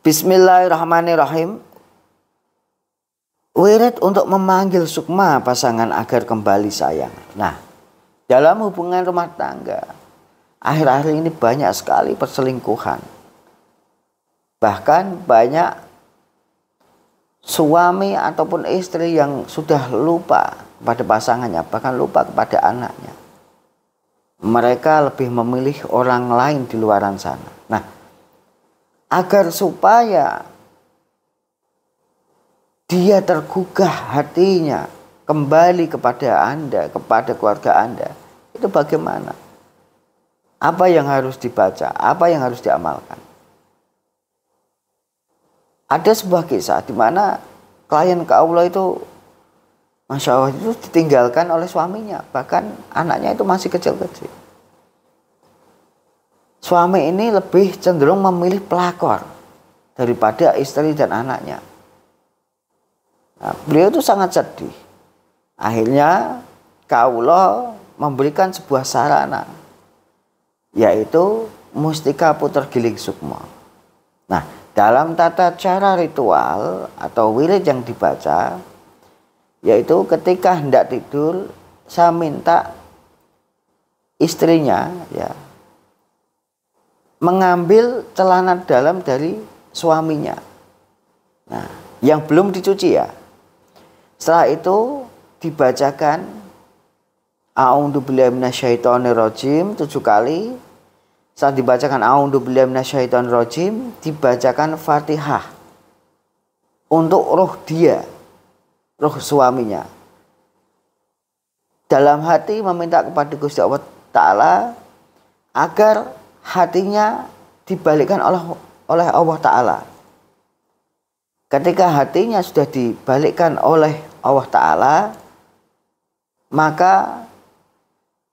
Bismillahirrahmanirrahim. Wirid untuk memanggil sukma pasangan agar kembali sayang. Nah, dalam hubungan rumah tangga, akhir-akhir ini banyak sekali perselingkuhan. Bahkan banyak suami ataupun istri yang sudah lupa pada pasangannya, bahkan lupa kepada anaknya. Mereka lebih memilih orang lain di luaran sana. Nah, agar supaya dia tergugah hatinya kembali kepada Anda, kepada keluarga Anda. Itu bagaimana? Apa yang harus dibaca? Apa yang harus diamalkan? Ada sebuah kisah di mana klien ke Allah itu Masya Allah itu ditinggalkan oleh suaminya. Bahkan anaknya itu masih kecil-kecil suami ini lebih cenderung memilih pelakor daripada istri dan anaknya. Nah, beliau itu sangat sedih. Akhirnya Kaulo memberikan sebuah sarana yaitu mustika puter giling Sukmo. Nah, dalam tata cara ritual atau wirid yang dibaca yaitu ketika hendak tidur saya minta istrinya ya mengambil celana dalam dari suaminya. Nah, yang belum dicuci ya. Setelah itu dibacakan a'udhu A'udzubillahi minasyaitonirrajim tujuh kali. Setelah dibacakan a'udhu A'udzubillahi minasyaitonirrajim, dibacakan Fatihah untuk roh dia, roh suaminya. Dalam hati meminta kepada Gusti Allah Ta'ala agar hatinya dibalikkan oleh oleh Allah Ta'ala. Ketika hatinya sudah dibalikkan oleh Allah Ta'ala, maka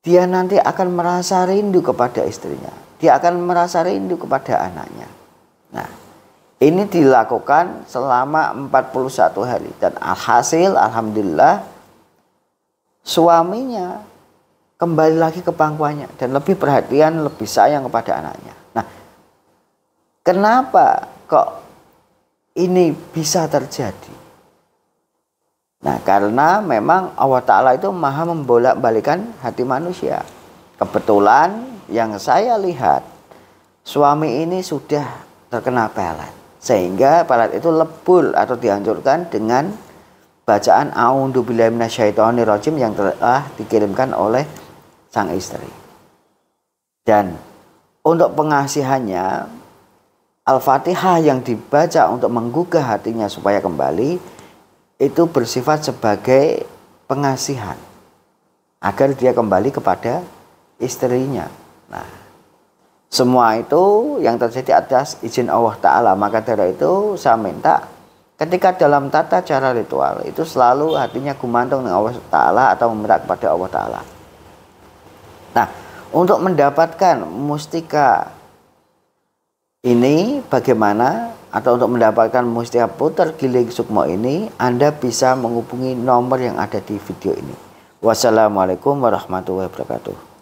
dia nanti akan merasa rindu kepada istrinya. Dia akan merasa rindu kepada anaknya. Nah, ini dilakukan selama 41 hari. Dan alhasil, Alhamdulillah, suaminya kembali lagi ke pangkuannya dan lebih perhatian, lebih sayang kepada anaknya. Nah, kenapa kok ini bisa terjadi? Nah, karena memang Allah Ta'ala itu maha membolak-balikan hati manusia. Kebetulan yang saya lihat, suami ini sudah terkena pelet. Sehingga pelet itu lebur atau dihancurkan dengan bacaan A'udzubillahiminasyaitonirrojim yang telah dikirimkan oleh sang istri. Dan untuk pengasihannya, Al-Fatihah yang dibaca untuk menggugah hatinya supaya kembali itu bersifat sebagai pengasihan agar dia kembali kepada istrinya. Nah, semua itu yang terjadi atas izin Allah Ta'ala. Maka dari itu saya minta ketika dalam tata cara ritual itu selalu hatinya gumantung dengan Allah Ta'ala atau meminta kepada Allah Ta'ala. Nah, untuk mendapatkan mustika ini bagaimana atau untuk mendapatkan mustika putar giling sukmo ini Anda bisa menghubungi nomor yang ada di video ini. Wassalamualaikum warahmatullahi wabarakatuh.